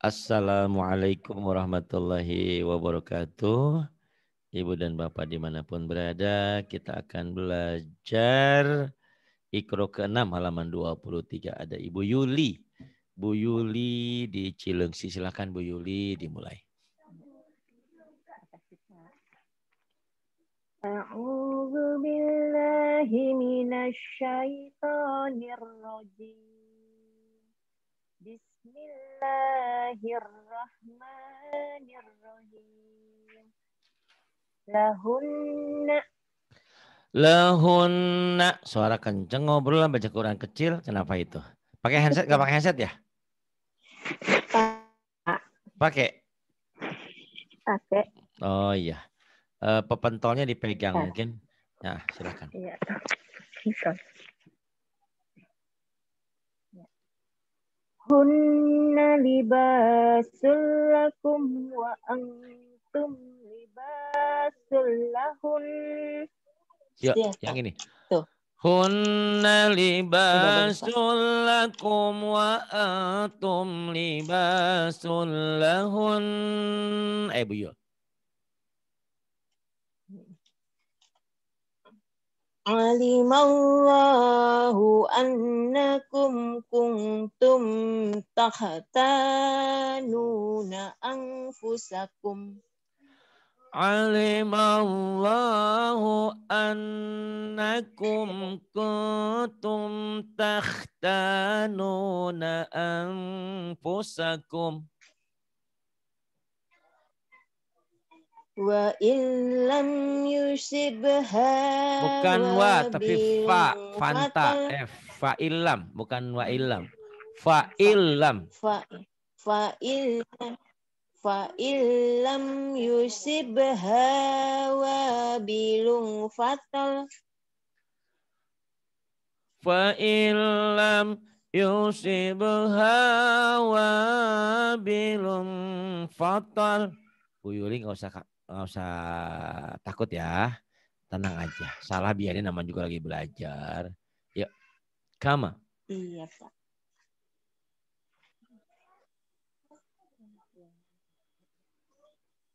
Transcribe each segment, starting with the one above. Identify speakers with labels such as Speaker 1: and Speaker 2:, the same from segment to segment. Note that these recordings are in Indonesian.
Speaker 1: Assalamualaikum warahmatullahi wabarakatuh. Ibu dan Bapak dimanapun berada, kita akan belajar Ikro ke-6 halaman 23. Ada Ibu Yuli. Bu Yuli di Cilengsi. Silakan Bu Yuli dimulai.
Speaker 2: A'udzu billahi minasy syaithanir rajim. Bismillahirrahmanirrahim. Lahunna.
Speaker 1: Lahunna. Suara kenceng ngobrol baca Quran kecil. Kenapa itu? Pakai handset gak pakai handset ya? Pakai. Pakai. Oh iya. Uh, pepentolnya dipegang ya. mungkin. Nah, silakan.
Speaker 2: Iya. Hunna
Speaker 1: ya, iya. yang ini. Tuh. Hunna libasul lakum wa atum libasul lahun. Eh, Bu yo. Alimallahu
Speaker 2: anakum kum tuntakhtanu na ang fusakum.
Speaker 1: Alimallahu anakum kum tuntakhtanu na ang fusakum. Wa
Speaker 2: illam yusibha Bukan wa, tapi fa. Fanta.
Speaker 1: F. Eh, fa illam. Bukan wa illam. Fa illam.
Speaker 2: Fa, fa illam. Fa illam yusibha wa bilung fatal.
Speaker 1: Fa illam yusibha wa bilung fatal. Bu Yuli nggak usah kak nggak usah takut ya. Tenang aja. Salah biarin namanya juga lagi belajar. Yuk. Kama. Iya, Pak.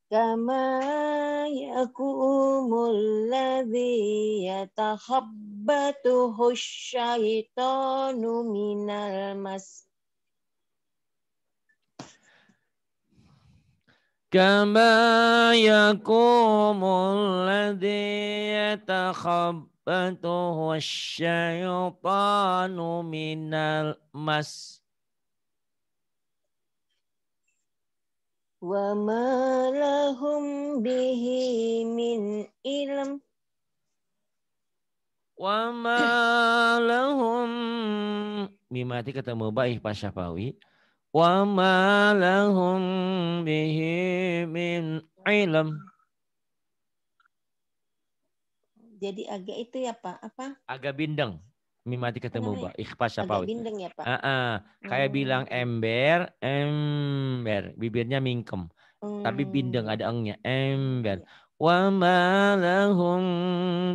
Speaker 2: Kama يقوم الذي yatahabbatuhu syaitanu minal mas
Speaker 1: kama yakumul ladhi yatakhabbatuhu asyaitanu minal mas wa ma
Speaker 2: min ilm
Speaker 1: wa ma kata mubaih pasyafawi وما لهم به من علم
Speaker 2: jadi agak itu ya Pak, apa?
Speaker 1: Agak bindeng. Mimati ketemu, Pak. Ikhfa apa? bindeng ya, Pak. Uh -uh. Kayak hmm. bilang ember, ember. Bibirnya mingkem. Hmm. Tapi bindeng ada engnya, ember. Ya. Wa ma lahum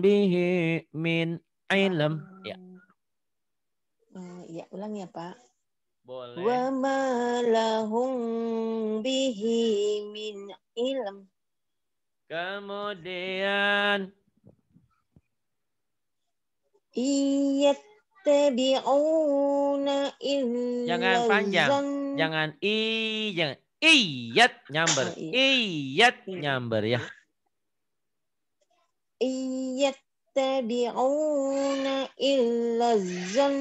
Speaker 1: bihi min ya. ilm. Ya.
Speaker 2: Uh, ya, ulang ya, Pak.
Speaker 1: Boleh. Wa lahum bihi min ilm. Kemudian iyat
Speaker 2: iyattabi'una illa Jangan panjang.
Speaker 1: Jangan i jangan iyat nyamber. Oh, iya. Iyat iya. nyamber ya.
Speaker 2: Iyat tabi'una illa
Speaker 1: zann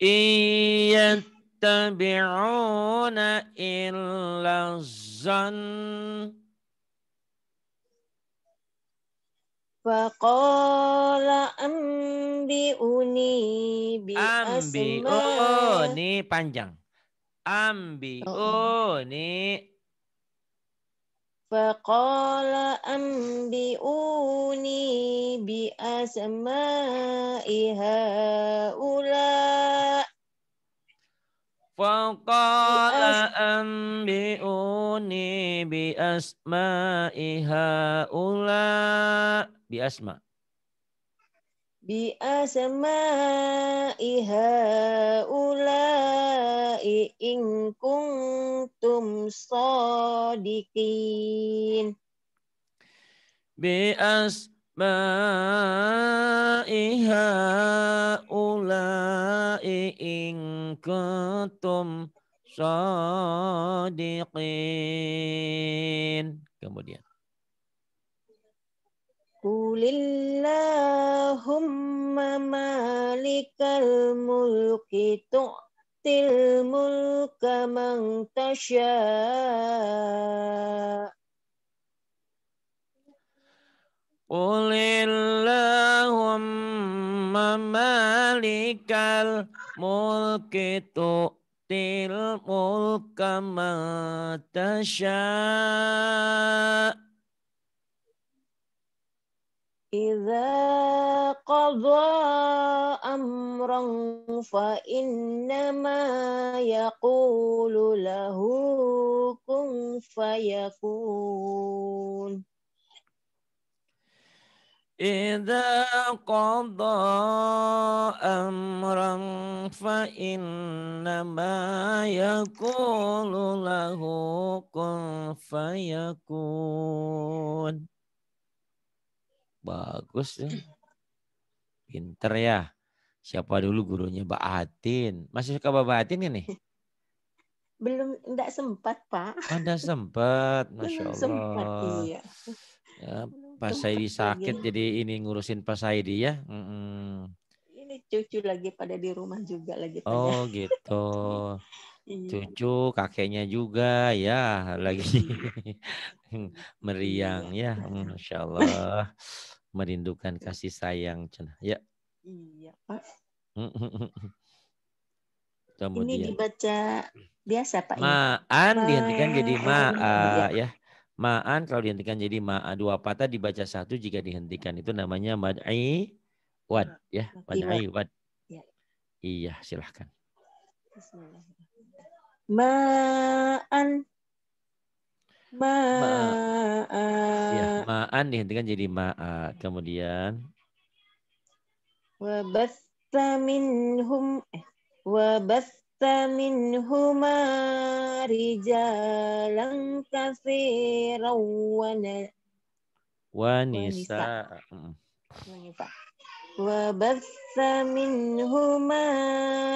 Speaker 1: yattabi'una illa zan, Faqala
Speaker 2: ambi'uni bi Ambi'uni
Speaker 1: panjang. Ambi'uni
Speaker 2: Fakala ambiuni bi asma
Speaker 1: iha ula. ambiuni bi asma iha Bi asma bi asma'iha ulai
Speaker 2: in kuntum sadiqin
Speaker 1: bi asma'iha ulai in kuntum sadiqin kemudian قل اللهم
Speaker 2: مالك الملك تؤتي الملك من تشاء
Speaker 1: قل اللهم مالك الملك تؤتي الملك من تشاء إذا قضى
Speaker 2: أمرا فإنما يقول له كن فيكون
Speaker 1: إذا قضى أمرا فإنما يقول له كن فيكون Bagus ya. Pinter ya. Siapa dulu gurunya Mbak Atin? Masih suka Mbak Atin ini?
Speaker 2: Belum, enggak sempat Pak. Oh,
Speaker 1: Anda sempat, Masya Belum Allah. sempat, iya. Ya, Pak Saidi sakit lagi. jadi ini ngurusin Pak Saidi ya. Mm -mm.
Speaker 2: Ini cucu lagi pada di rumah juga lagi. Oh
Speaker 1: gitu. Iya. cucu kakeknya juga ya lagi iya. meriang ya masya Allah merindukan kasih sayang cenah ya
Speaker 2: iya pak Kemudian. ini dibaca biasa pak ya? maan ya? dihentikan jadi ma iya.
Speaker 1: eh, ya maan kalau dihentikan jadi ma dua patah dibaca satu jika dihentikan itu namanya madai wad ya madai wad iya silahkan
Speaker 2: Ma'an. Ma'an. Ya,
Speaker 1: ma'an dihentikan jadi ma'a. Kemudian.
Speaker 2: Wabasta minhum. Eh, wabasta minhuma rijalan kasiran wa
Speaker 1: Wanisa. Wanisa. Wanisa.
Speaker 2: وبث منهما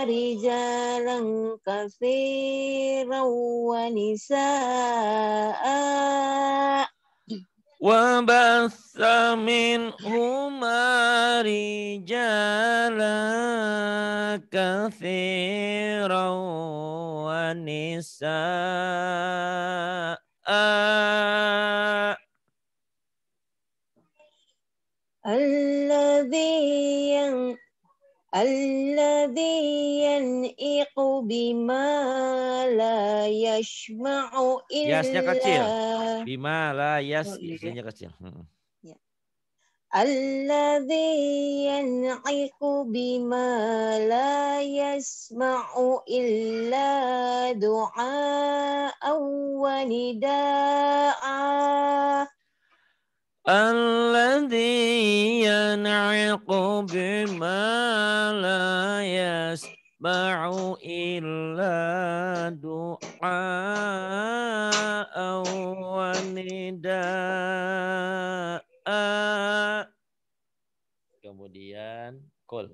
Speaker 2: رجالا كثيرا ونساء
Speaker 1: وبث منهما رجالا كثيرا ونساء
Speaker 2: الذي ينئق بما لا يشمع إلا ياسnya kecil
Speaker 1: بما لا يس oh, kecil
Speaker 2: الذي ينعق بما لا يسمع إلا دعاء ونداء
Speaker 1: الذي ينعق بما لا يسمع إلا دعاء ونداء kemudian kul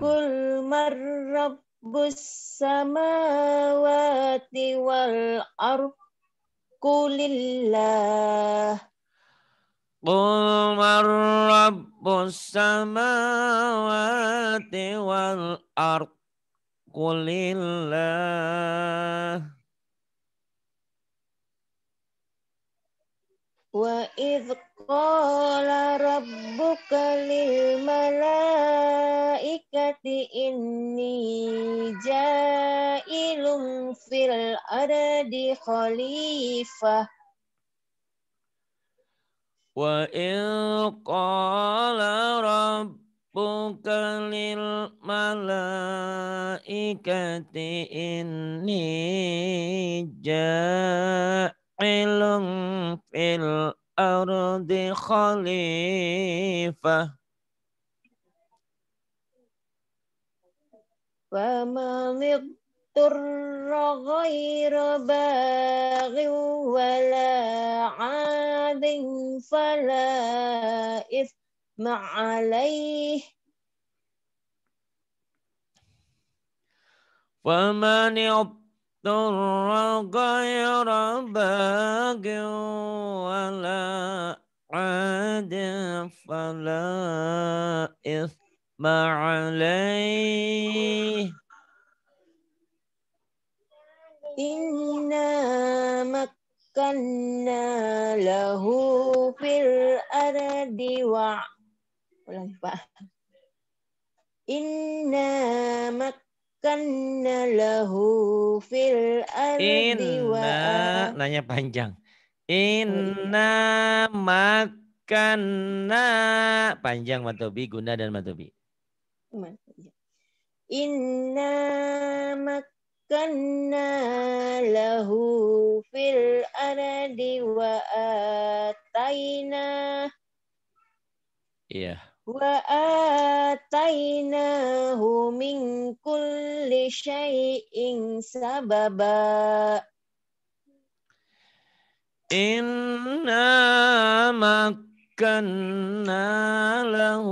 Speaker 1: kul marrabbus
Speaker 2: samawati wal ardh Kulilah,
Speaker 1: Qul man rabbus samawati wal ard. Wa idh qala rabbuka
Speaker 2: lil ini inni ja'ilun fil ardi khalifah
Speaker 1: Wa in qala rabbuka lil malaikati inni ja'ilun مفعل في الأرض خليفة
Speaker 2: فمن اضطر غير باغ ولا عاد فلا إثم عليه
Speaker 1: ومن اضطر ضر غير باق ولا عاد فلا إثم عليه إنا
Speaker 2: مكنا له في الأرض و إنا
Speaker 1: makkanna lahu fil ardi wa nanya panjang. Oh, iya. Inna makanna panjang matobi guna dan matobi.
Speaker 2: Iya. Inna makanna lahu fil ardi wa ataina. Iya. Yeah. وآتيناه من كل شيء سببا
Speaker 1: إنا مكنا له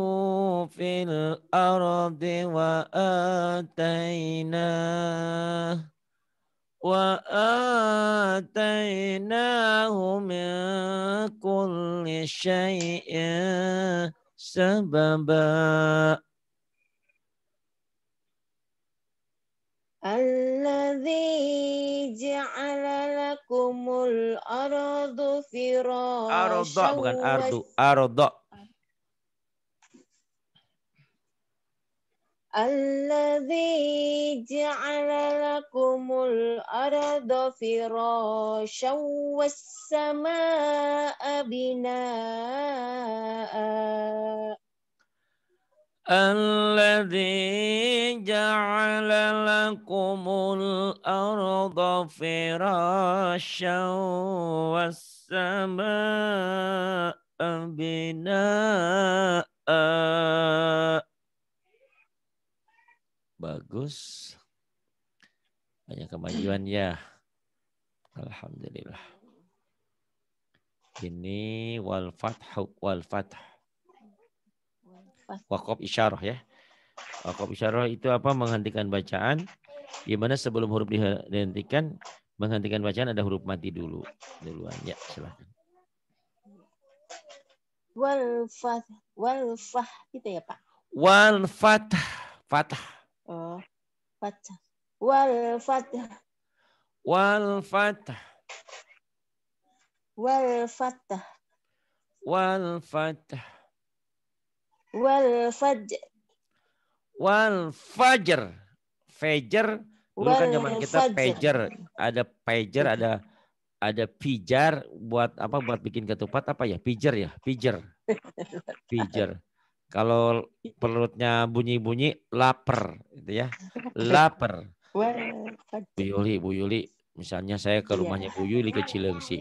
Speaker 1: في الأرض وآتيناه وآتيناه من كل شيء سببا Alladzi ja'ala lakumul
Speaker 2: ardu firasyan. Arda bukan ardu, arda. الذي جعل لكم الأرض فراشا والسماء بناء
Speaker 1: الذي جعل لكم الأرض فراشا والسماء بناء bagus. Banyak kemajuan ya. Alhamdulillah. Ini wal fathu wal fath. Wakob isyarah ya. wakop isyarah itu apa? Menghentikan bacaan. Di mana sebelum huruf dihentikan, menghentikan bacaan ada huruf mati dulu. Duluan ya, silahkan.
Speaker 2: Wal fath, wal fath gitu ya Pak.
Speaker 1: Wal fath, fath.
Speaker 2: Oh, fathah. Wal fathah.
Speaker 1: Wal fathah. Wal fathah. Wal fathah. Wal fajr. Wal fajr. Fajar. Dulu kan zaman kita pager, ada pager, ada ada pijar buat apa buat bikin ketupat apa ya? Pijar ya, pijar. Pijar. Kalau iya. perutnya bunyi-bunyi lapar gitu ya. Lapar.
Speaker 2: Bu Yuli,
Speaker 1: Bu Yuli, misalnya saya ke iya. rumahnya Bu Yuli ke Cilengsi.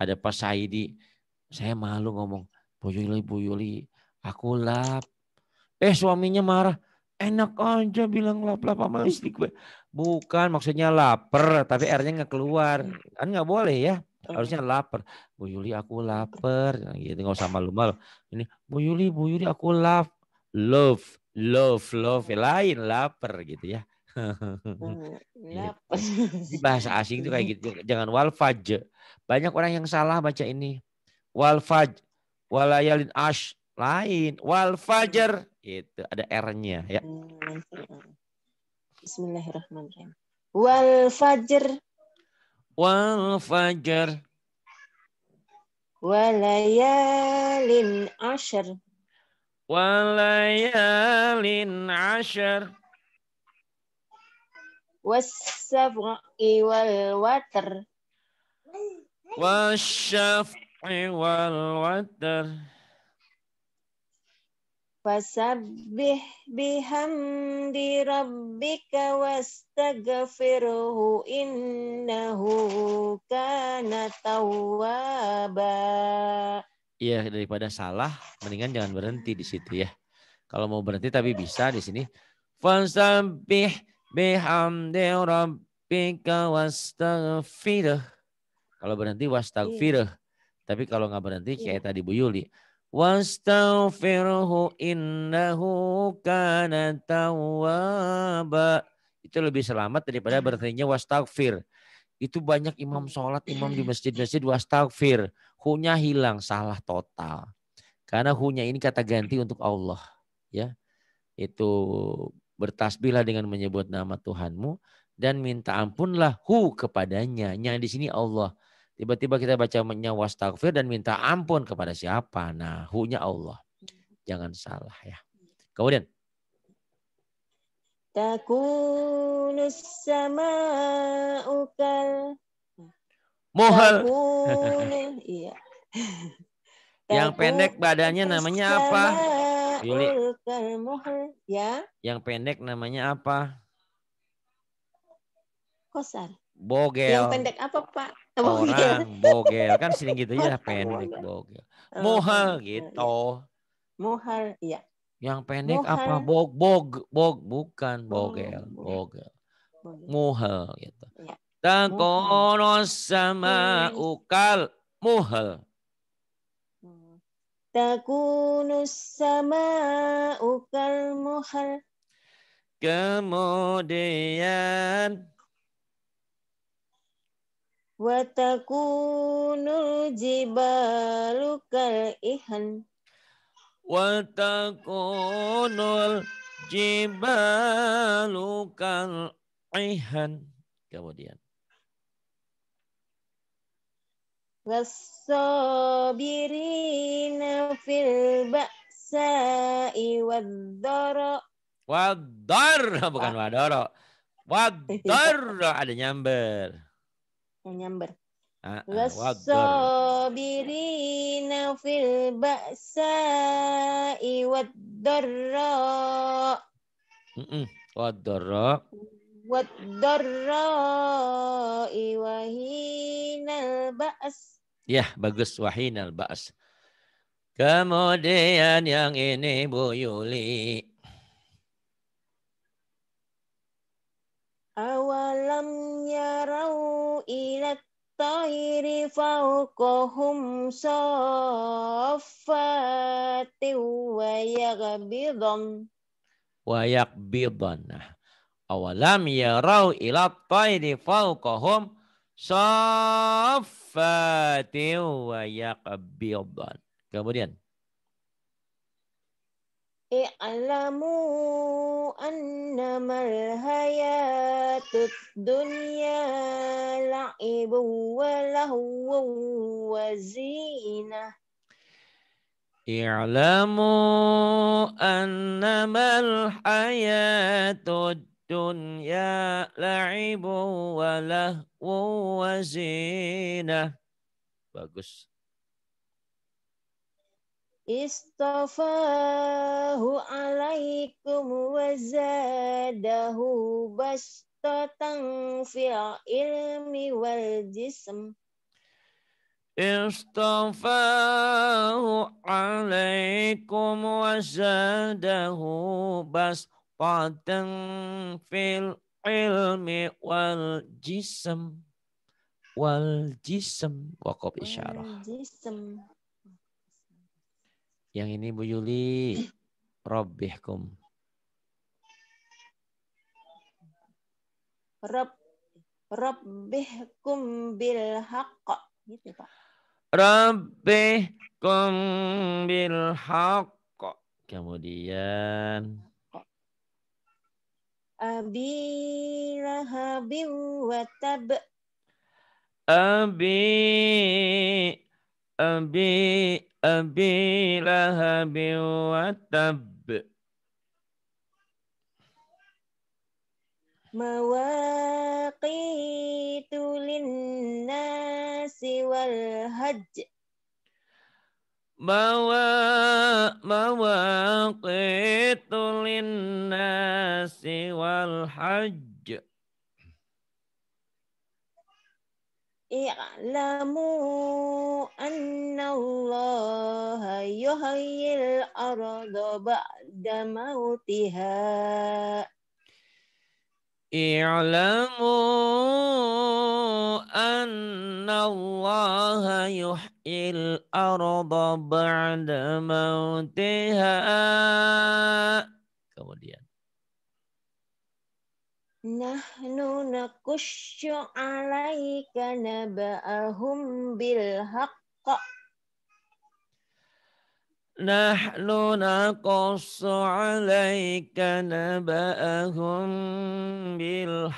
Speaker 1: Ada Pak Saidi. Saya malu ngomong, Bu Yuli, Bu Yuli, aku lap. Eh suaminya marah. Enak aja bilang lap-lap sama istri gue. Bukan, maksudnya lapar, tapi airnya nggak keluar. Kan nggak boleh ya harusnya lapar Bu Yuli aku lapar gitu nggak usah malu-malu ini Bu Yuli Bu Yuli aku love love love love ya, lain lapar gitu ya hmm, lapar di gitu. bahasa asing itu kayak gitu jangan wal fajr banyak orang yang salah baca ini wal walayalin ash lain wal fajr itu ada r-nya ya, hmm, ya. Bismillahirrahmanirrahim wal fajr والفجر
Speaker 2: وليال عشر
Speaker 1: وليال عشر والسبع والوتر والشفع والوتر
Speaker 2: Fasabbih bihamdi rabbika wastagfirhu innahu kana tawwaba.
Speaker 1: Iya, daripada salah mendingan jangan berhenti di situ ya. Kalau mau berhenti tapi bisa di sini. Fasabbih bihamdi rabbika wastagfirhu. Kalau berhenti wastagfirhu. Iya. Tapi kalau nggak berhenti kayak iya. tadi Bu Yuli Wastaghfirhu innahu kana tawwaba. Itu lebih selamat daripada berartinya wastaghfir. Itu banyak imam sholat, imam di masjid-masjid wastaghfir. Hunya hilang, salah total. Karena hunya ini kata ganti untuk Allah. ya Itu bertasbihlah dengan menyebut nama Tuhanmu dan minta ampunlah hu kepadanya. Yang di sini Allah. Tiba-tiba kita baca bacanya takfir dan minta ampun kepada siapa? Nah, hunya Allah. Jangan salah ya. Kemudian
Speaker 2: takunus sama'u kal
Speaker 1: Mohal. Iya. Yang pendek badannya namanya apa?
Speaker 2: Yuli. Ya.
Speaker 1: Yang pendek namanya apa? Kosar. Bogel. Yang
Speaker 2: pendek apa Pak? Bogel. Oh, Orang iya. bogel kan
Speaker 1: sering gitu ya pendek bogel.
Speaker 2: Oh, mohal
Speaker 1: iya, iya. gitu.
Speaker 2: Mohal iya.
Speaker 1: Yang pendek Mohal. apa bog bog bog bukan oh, bogel bogel. Mohal gitu. Ya. sama ukal mohal.
Speaker 2: Takunu sama ukal muhal
Speaker 1: Kemudian
Speaker 2: Watakunul jibalu kal
Speaker 1: ihan. Watakunul jibalu kal ihan. Kemudian.
Speaker 2: Wasabirina fil ba'sa'i wad-dara.
Speaker 1: bukan ah. wad-dara. ada nyamber yang nyamber. Ah, ah,
Speaker 2: Wasabirina fil ba'sa iwad darra.
Speaker 1: Mm -mm. Wad darra.
Speaker 2: Wad darra iwahinal
Speaker 1: ba'as. Ya, yeah, bagus. Wahinal ba'as. Kemudian yang ini Bu Yuli.
Speaker 2: Awalam yarau ila tairi fawqahum saffati wa yagbidham
Speaker 1: wa Nah. awalam yarau ila tairi fawqahum saffati wa yakbidan kemudian
Speaker 2: اعلموا أنما الحياة الدنيا لعب ولهو وزينة
Speaker 1: اعلموا أنما الحياة الدنيا لعب ولهو وزينة Bagus. istafahu
Speaker 2: alaikum wazadahu bastatan fil ilmi wal jism
Speaker 1: istafahu alaikum wazadahu bastatan fil ilmi wal jism wal jism wakob isyarah wal jism yang ini Bu Yuli, Robihkum.
Speaker 2: Rob Rabbihkum bil Gitu,
Speaker 1: Rabbihkum bil Kemudian Abi
Speaker 2: Lahabin watab.
Speaker 1: Abi abi abi lahab wa tab
Speaker 2: mawaqitul nasi
Speaker 1: bawa mawaqitul nasi wal اعلموا
Speaker 2: أن الله يحيي الأرض بعد موتها
Speaker 1: اعلموا أن الله يحيي الأرض بعد موتها kemudian
Speaker 2: Nahnu nakushu alaika naba'ahum bil
Speaker 1: Nahnu nakushu alaika naba'ahum bil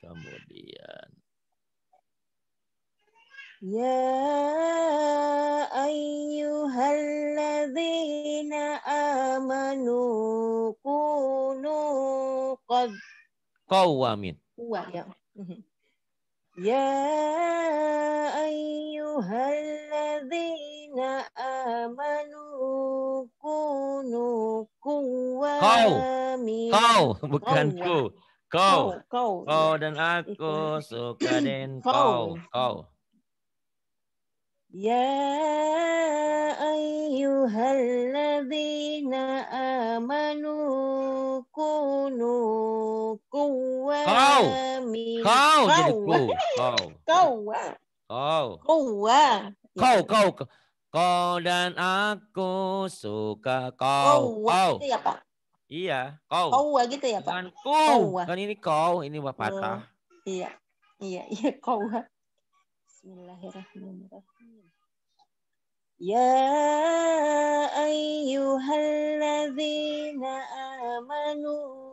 Speaker 1: Kemudian Ya ayyuhalladzina
Speaker 2: amanu kunu qad
Speaker 1: qawamin.
Speaker 2: Wa ya. Ya ayyuhalladzina amanu kunu qawamin. Kau, kau bukan
Speaker 1: Kau. Kau. Kau. dan aku suka den Kau. kau.
Speaker 2: Ya أيها الذين آمنوا
Speaker 1: كونوا قوامين
Speaker 2: kau kau
Speaker 1: Kau. kau
Speaker 2: kau ya.
Speaker 1: kau kau kau kau kau dan aku suka kau kau gitu ya pak iya kau kau
Speaker 2: gitu ya pak Kau.
Speaker 1: kan ini kau ini patah oh,
Speaker 2: iya iya iya kau Bismillahirrahmanirrahim. يا أيها الذين آمنوا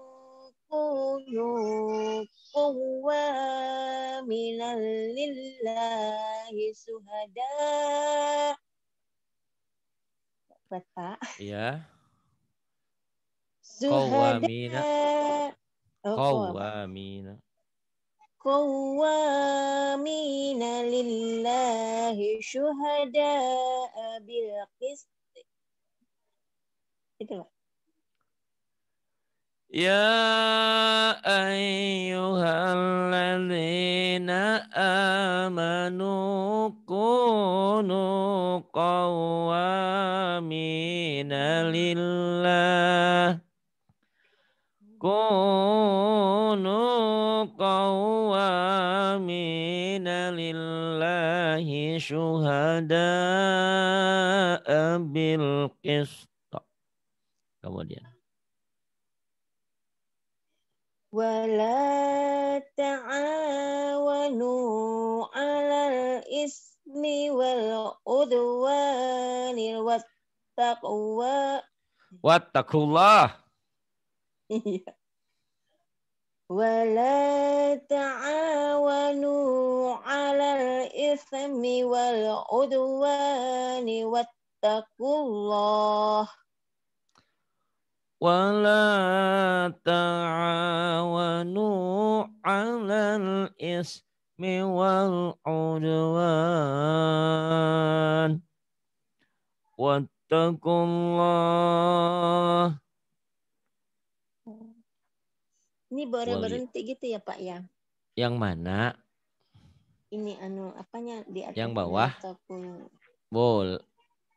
Speaker 2: كونوا قوامين لله شهداء Bapak.
Speaker 1: Iya. Suhada. Kawamina.
Speaker 2: Ya.
Speaker 1: Kawamina. Oh,
Speaker 2: Kau amin syuhada bil kis
Speaker 1: ya ayuh halalina amanukunu kau amin Kunu qawamina lillahi syuhada'a bil qista. Kemudian.
Speaker 2: Wala ta'awanu alal ismi wal udwani wat taqwa.
Speaker 1: Wattakullah. Iya.
Speaker 2: ولا تعاونوا على الإثم والعدوان واتقوا الله
Speaker 1: ولا تعاونوا على الإثم والعدوان واتقوا الله
Speaker 2: Ini boleh iya. berhenti gitu ya Pak ya?
Speaker 1: Yang mana?
Speaker 2: Ini anu apanya di atas yang bawah ataupun
Speaker 1: bol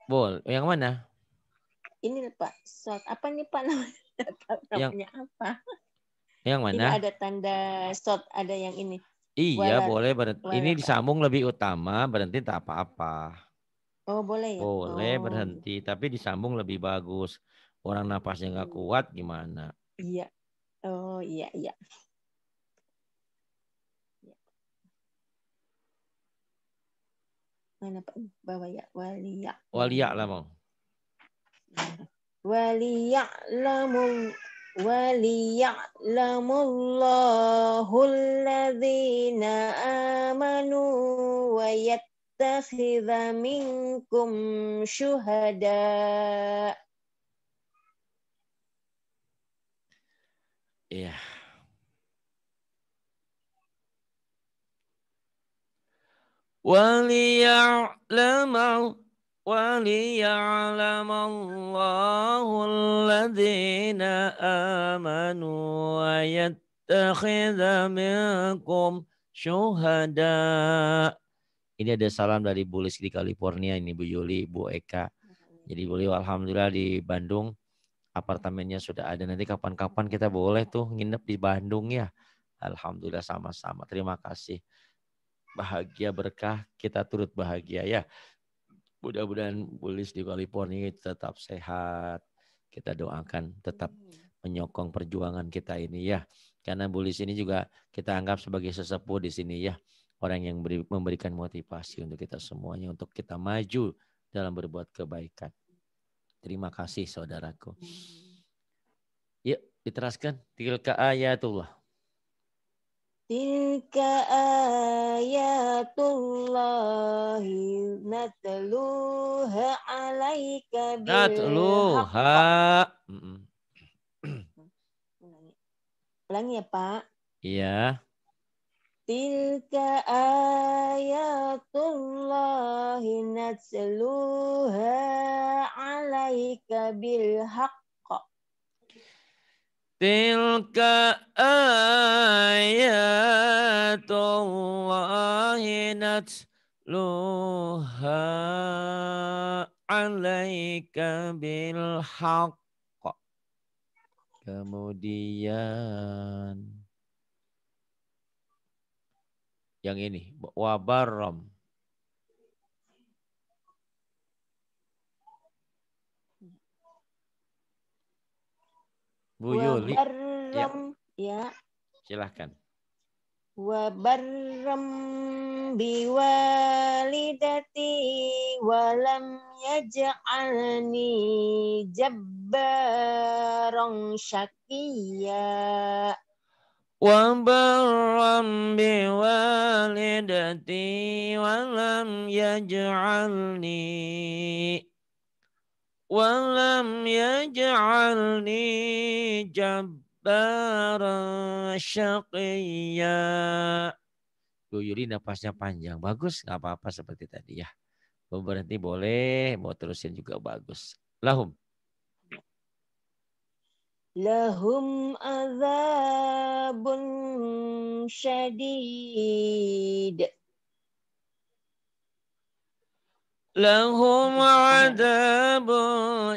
Speaker 1: bol yang mana?
Speaker 2: Ini Pak short apa nih Pak namanya? Namanya apa?
Speaker 1: Yang mana? Ini ada
Speaker 2: tanda short ada yang ini. Iya boleh berhenti. Ini
Speaker 1: disambung lebih utama berhenti tak apa-apa.
Speaker 2: Oh boleh ya? Boleh oh. berhenti
Speaker 1: tapi disambung lebih bagus. Orang napasnya nggak hmm. kuat gimana?
Speaker 2: Iya iya iya. Mana Pak? bawa ya, waliya.
Speaker 1: lah lamu.
Speaker 2: Waliya lamu وليعلم الله الذين آمنوا ويتخذ منكم شهداء
Speaker 1: Iya. وليعلم وليعلم الله الذين آمنوا ويتخذ منكم syuhada. Ini ada salam dari Bulis di California ini Bu Yuli, Bu Eka. Jadi Bu Yuli alhamdulillah di Bandung apartemennya sudah ada. Nanti kapan-kapan kita boleh tuh nginep di Bandung ya. Alhamdulillah sama-sama. Terima kasih. Bahagia berkah, kita turut bahagia ya. Mudah-mudahan Bulis di California tetap sehat. Kita doakan tetap menyokong perjuangan kita ini ya. Karena Bulis ini juga kita anggap sebagai sesepuh di sini ya. Orang yang memberikan motivasi untuk kita semuanya, untuk kita maju dalam berbuat kebaikan. Terima kasih saudaraku. Hmm. Yuk diteraskan. Tilka ayatullah.
Speaker 2: Tilka ayatullah nataluha alaika bil Natluha. Hmm. Ulangi ya Pak. Iya. Tilka ayatullahi natsluha alaika bilhaqqa.
Speaker 1: Tilka ayatullahi natsluha alaika bilhaqqa. Kemudian yang ini wabarom Bu Yuli ya. ya silahkan
Speaker 2: wabarom biwalidati walam yaj'alni jabbarong syakiyah.
Speaker 1: وبرا بوالدتي ولم يجعلني ولم يجعلني جبارا شقيا Bu Yuri nafasnya panjang. Bagus, nggak apa-apa seperti tadi ya. Berhenti boleh, mau terusin juga bagus. Lahum.
Speaker 2: لهم عذاب شديد
Speaker 1: لهم عذاب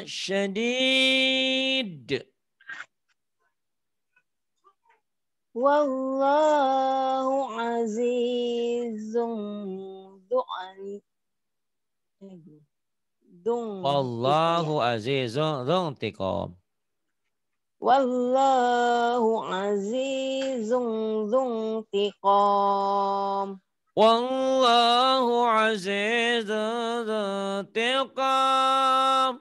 Speaker 1: شديد
Speaker 2: والله عزيز ذو
Speaker 1: والله عزيز ذو انتقام
Speaker 2: والله عزيز
Speaker 1: ذو انتقام والله عزيز ذو انتقام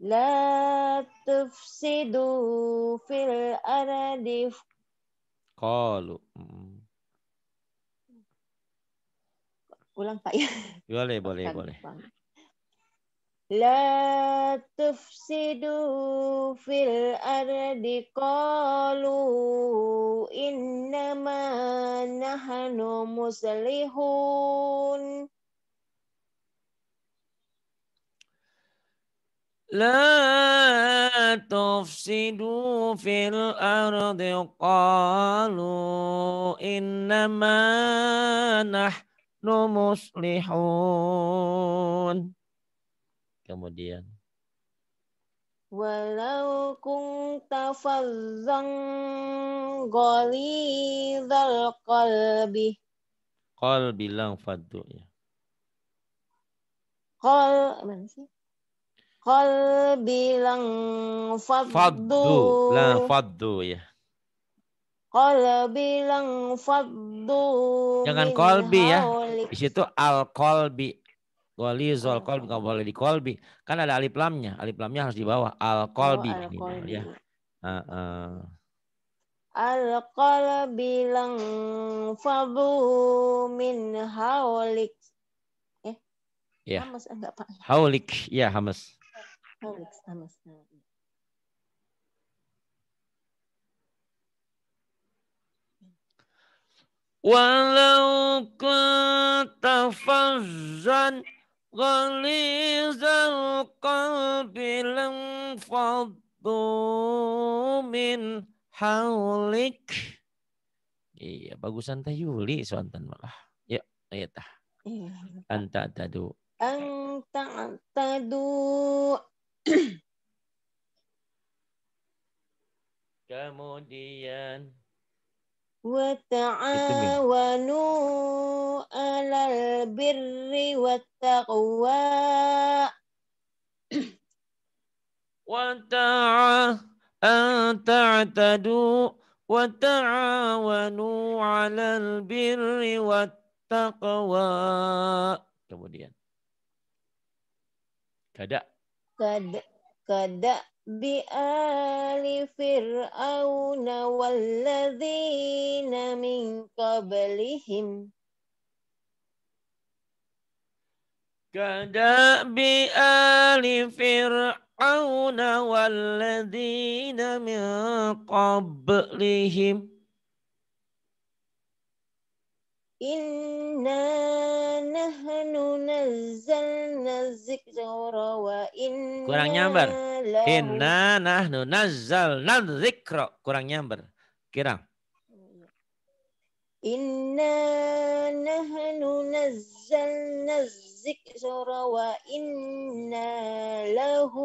Speaker 2: لا تفسدوا في الأرض
Speaker 1: قالوا ulang pak ya boleh boleh Bukan, boleh bang.
Speaker 2: La tufsidu fil ardi qalu innama nahnu muslihun
Speaker 1: La tufsidu fil ardi qalu innama nahnu muslihun kemudian walau kunta
Speaker 2: goli dal qalbi
Speaker 1: qal bilang fadu ya
Speaker 2: qal mana sih qal bilang fadu. Fadu, la
Speaker 1: fadu ya
Speaker 2: Kol bilang fadu.
Speaker 1: Jangan kolbi ya. Di situ al kolbi Wali zol kolbi oh. nggak boleh di kolbi. Kan ada alif lamnya. Alif lamnya harus di bawah. Al kolbi. Oh, al -kolbi. Ya. Uh, uh.
Speaker 2: Al kolbi lang fabu min haulik. Eh. Ya. Hamas enggak eh, pak?
Speaker 1: Haulik. Ya hamas.
Speaker 2: Haulik. Hamas.
Speaker 1: Walau kata fazzan غليظ القلب لانفضوا من حولك Iya, bagusan teh Yuli soantan malah. Ya, iya tah. Iya. Anta tadu. Anta
Speaker 2: tadu.
Speaker 1: Kemudian
Speaker 2: وتعاونوا على البر والتقوى
Speaker 1: وتعا أن تعتدوا وتعاونوا على البر والتقوى kemudian kada kada kada بآل
Speaker 2: فرعون والذين من قبلهم
Speaker 1: كدأب آل فرعون والذين من قبلهم
Speaker 2: إنا نحن نزلنا الذكر وإنا kurang nyambar Inna
Speaker 1: nahnu nazzalna dzikra. Kurang nyamber. Kira.
Speaker 2: Inna nahnu nazzalna dzikra wa inna lahu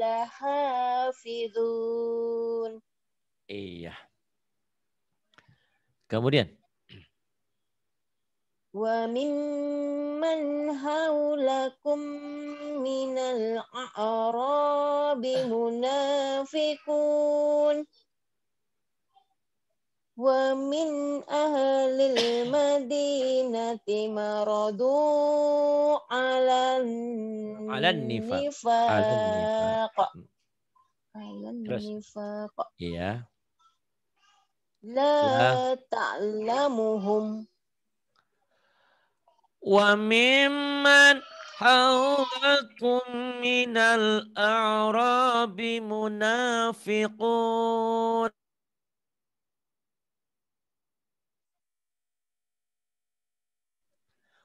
Speaker 2: lahafidun.
Speaker 1: Iya. Kemudian
Speaker 2: وممن حولكم من الأعراب منافقون ومن أهل المدينة مردوا على النفاق على النفاق لا تعلمهم
Speaker 1: وممن حولكم من الأعراب منافقون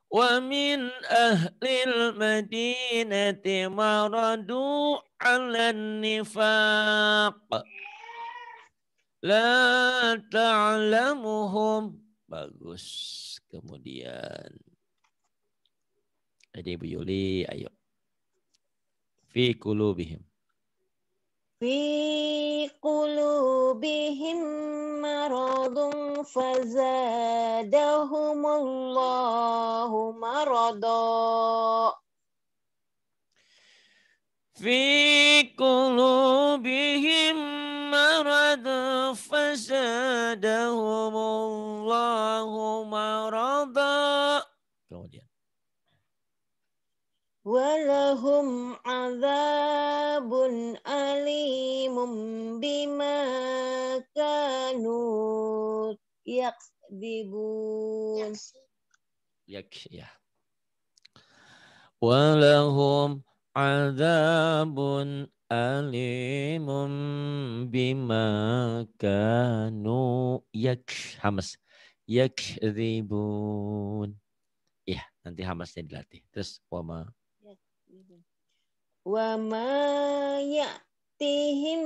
Speaker 1: ومن أهل المدينة مردوا على النفاق لا تعلمهم bagus kemudian Jadi Bu Yuli, ayo. Fi kulubihim.
Speaker 2: Fi kulubihim maradun fazadahumullahu marada.
Speaker 1: Fi kulubihim maradun fazadahumullahu marada. Walahum
Speaker 2: azabun alimum bima kanut yaksibun.
Speaker 1: Yak, ya. Walahum azabun alimum bima kanu yak hamas yak ribun. Ya, nanti hamasnya dilatih. Terus wama
Speaker 2: wa ma ya'tihim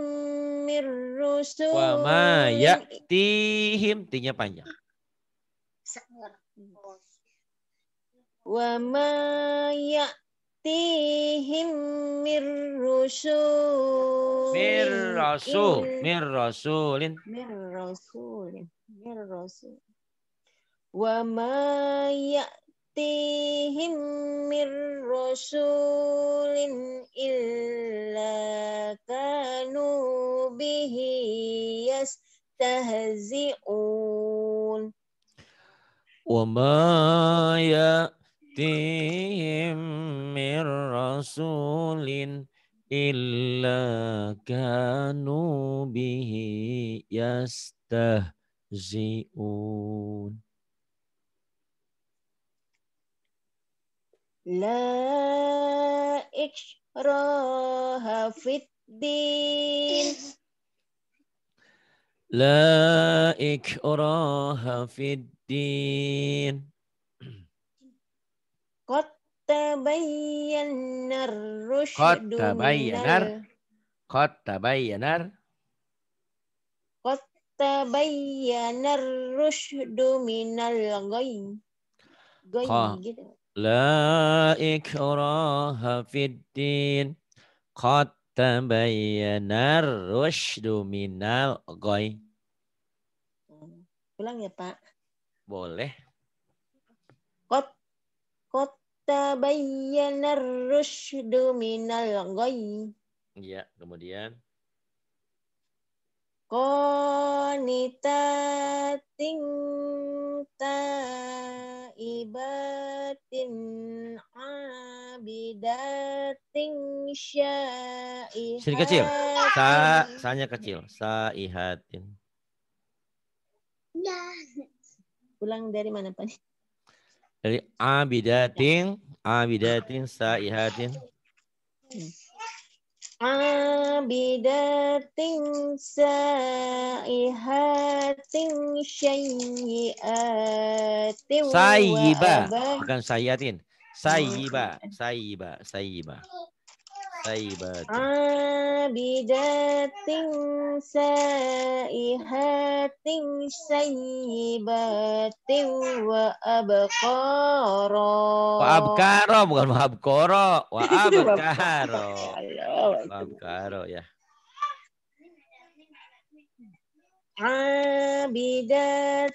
Speaker 2: mir rusul wa ma
Speaker 1: ya'tihim tinya panjang
Speaker 2: wa ma ya'tihim mir rusul mir rasul mir
Speaker 1: rasulin
Speaker 2: mir rasulin mir rasul wa ma ya'tihim يأتيهم من رسول إلا كانوا به يستهزئون
Speaker 1: وما يأتيهم من رسول إلا كانوا به يستهزئون La
Speaker 2: ikraha fiddin.
Speaker 1: La ikraha fiddin. Qad tabayyana
Speaker 2: ar-rusydu. Qad tabayyana.
Speaker 1: Qad tabayyana.
Speaker 2: Qad tabayyana ar-rusydu minal ghayy. Ghayy gitu.
Speaker 1: La ikraha fid din qad tabayyana rusydu minal ghoi.
Speaker 2: Oh, ulang ya, Pak. Boleh. Qad qad tabayyana rusydu minal ghoi.
Speaker 1: Iya, kemudian
Speaker 2: qanitatin ibatin abidating syaihatin. Sedikit kecil. Sa,
Speaker 1: sanya kecil. Sa Saihatin.
Speaker 2: Ya. Pulang dari mana, Pak?
Speaker 1: Dari abidating abidating saihatin. Hmm
Speaker 2: abidatin saihatin syai'atin sayyiba bukan
Speaker 1: sayatin sayyiba sayyiba sayyiba Taibatun.
Speaker 2: Abidatin saihatin sayyibatin wa abqara. Wa abqara
Speaker 1: bukan wa abqara, wa abqara. wa abqara ya.
Speaker 2: abidatin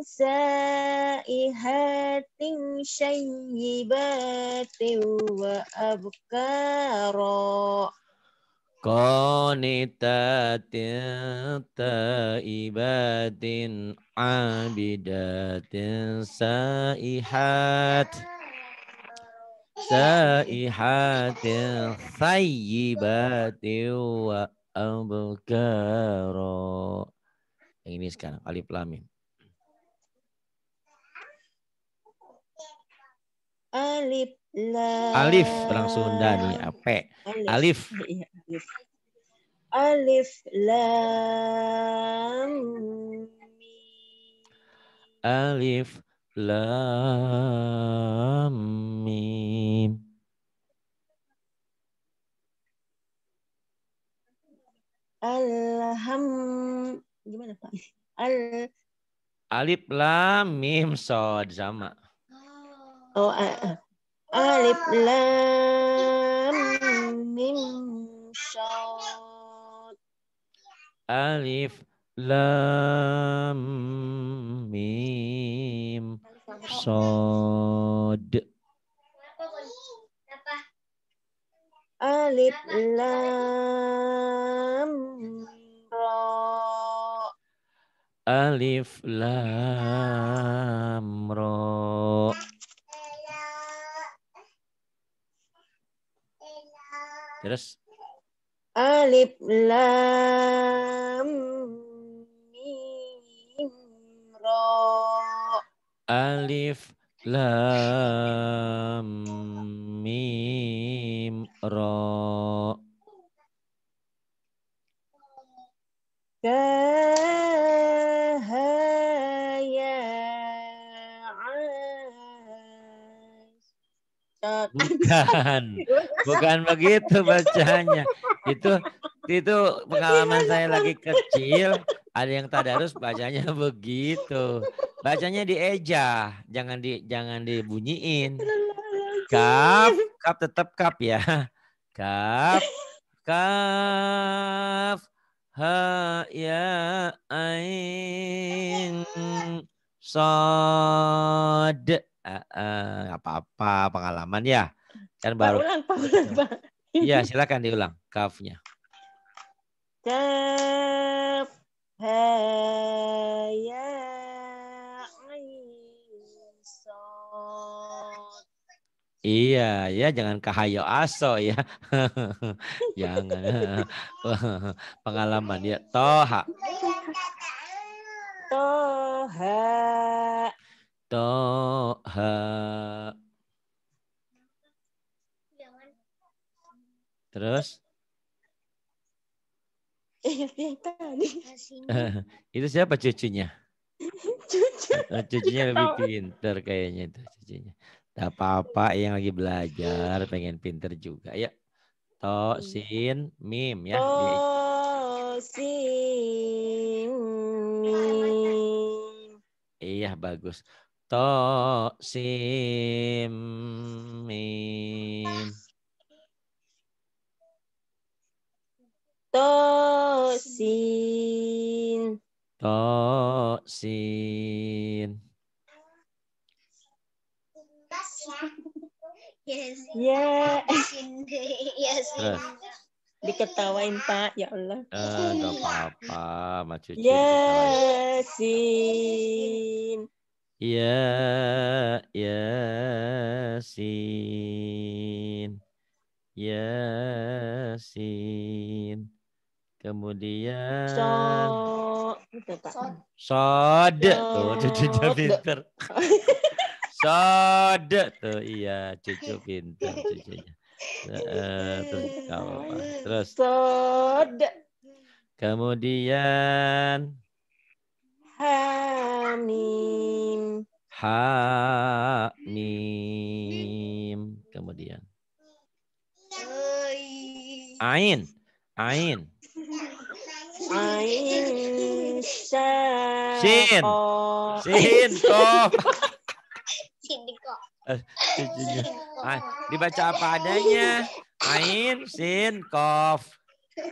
Speaker 2: saihatin syayyibatin wa abkara
Speaker 1: qanitatin taibatin abidatin saihat saihatin sayyibatin wa abkara yang ini sekarang alif lam mim.
Speaker 2: Alif lam. Alif orang Sunda nih
Speaker 1: ape. Alif. Iya, alif.
Speaker 2: Alif lam
Speaker 1: Alif lam mim.
Speaker 2: alhamdulillah gimana Pak? Al
Speaker 1: Alif lam mim sod sama.
Speaker 2: Oh, uh, alif lam mim sod.
Speaker 1: Alif lam mim sod.
Speaker 2: Alif lam
Speaker 1: alif lam Bukan begitu bacanya. Itu itu pengalaman iya, saya iya. lagi kecil, ada yang tadarus bacanya begitu. Bacanya dieja, jangan di jangan dibunyiin. Kap, kap tetap kap ya. Kap, kaf, ha ya ain sod. Uh, uh, apa-apa pengalaman ya. Kan baru. Pak, ulang, Pak, ulang, Pak. Iya, silakan diulang kafnya.
Speaker 2: Kaf ha ya
Speaker 1: Iya, ya jangan kahayo aso ya. jangan pengalaman ya toha.
Speaker 2: Toha.
Speaker 1: Toha. Terus? Eh, itu siapa cucunya? Cucu. Oh, cucunya lebih pinter kayaknya itu cucunya. Tak apa-apa yang lagi belajar pengen pinter juga. Ya. To, mim ya. To, mim. Iya bagus. To, sin, mim. Tosin. Tosin.
Speaker 2: Yes. Ya. Yasin. Yasin. Diketawain Pak, ya Allah. Eh, enggak apa-apa, Yesin, Cucu. Yasin.
Speaker 1: Ya, Yasin. Yasin. Ya, ya, Kemudian so sod. Sod. Tuh, cucu pinter. Sod. Tuh, iya, cucu pinter cucunya. Terus iya. Terus.
Speaker 2: Sod.
Speaker 1: Kemudian
Speaker 2: hamim.
Speaker 1: Ha mim. Kemudian ain. Ain.
Speaker 2: Aisyah. Sin. Sin kok. Sindiko.
Speaker 1: Eh, ah, dibaca apa adanya. Ain, sin, kof. Eh,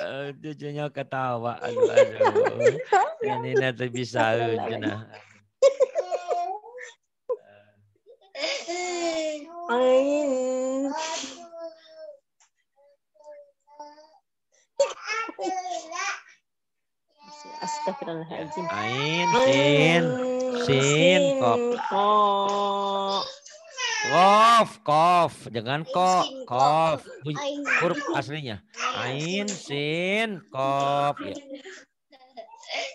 Speaker 1: eh, cucunya ketawa. Aduh, aduh. Ini nanti bisa. Nah.
Speaker 2: Ain, Ain,
Speaker 1: sin, sin, kop.
Speaker 2: kop
Speaker 1: kop kop jangan kop kop Huruf aslinya. Ain, sin, kop. Ya.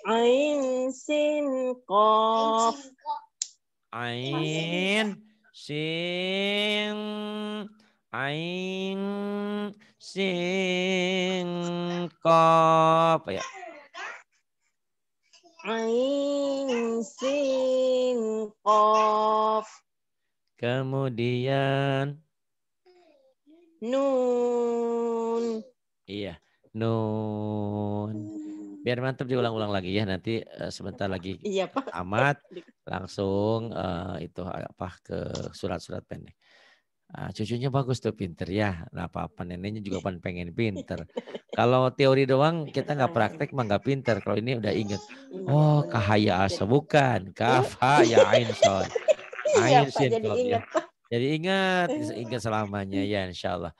Speaker 1: Ain, sin, kop Ain, sin, ain, kop ya ain
Speaker 2: kop
Speaker 1: kemudian
Speaker 2: nun
Speaker 1: iya nun biar mantap diulang-ulang lagi ya nanti uh, sebentar lagi iya, amat langsung uh, itu apa ke surat-surat pendek Ah, cucunya bagus tuh pinter ya. Nah, apa-apa neneknya juga pan pengen pinter. Kalau teori doang kita nggak praktek mah nggak pinter. Kalau ini udah inget. Iya. Oh, kahaya asa bukan. Kafa ya Ainson. Ainson ya, jadi ingat. Jadi ingat, ingat selamanya ya insya Allah.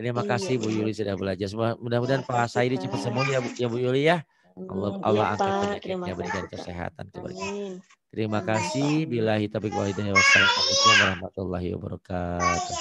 Speaker 1: Terima iya, kasih Bu iya. Yuli sudah belajar. Mudah-mudahan Pak Saidi cepat sembuh ya Bu, ya Bu Yuli ya. Allah ya, Allah angkat penyakitnya berikan kesehatan kepadanya. Terima kasih. Bila hitabik wa hidayah. Wassalamualaikum warahmatullahi wabarakatuh.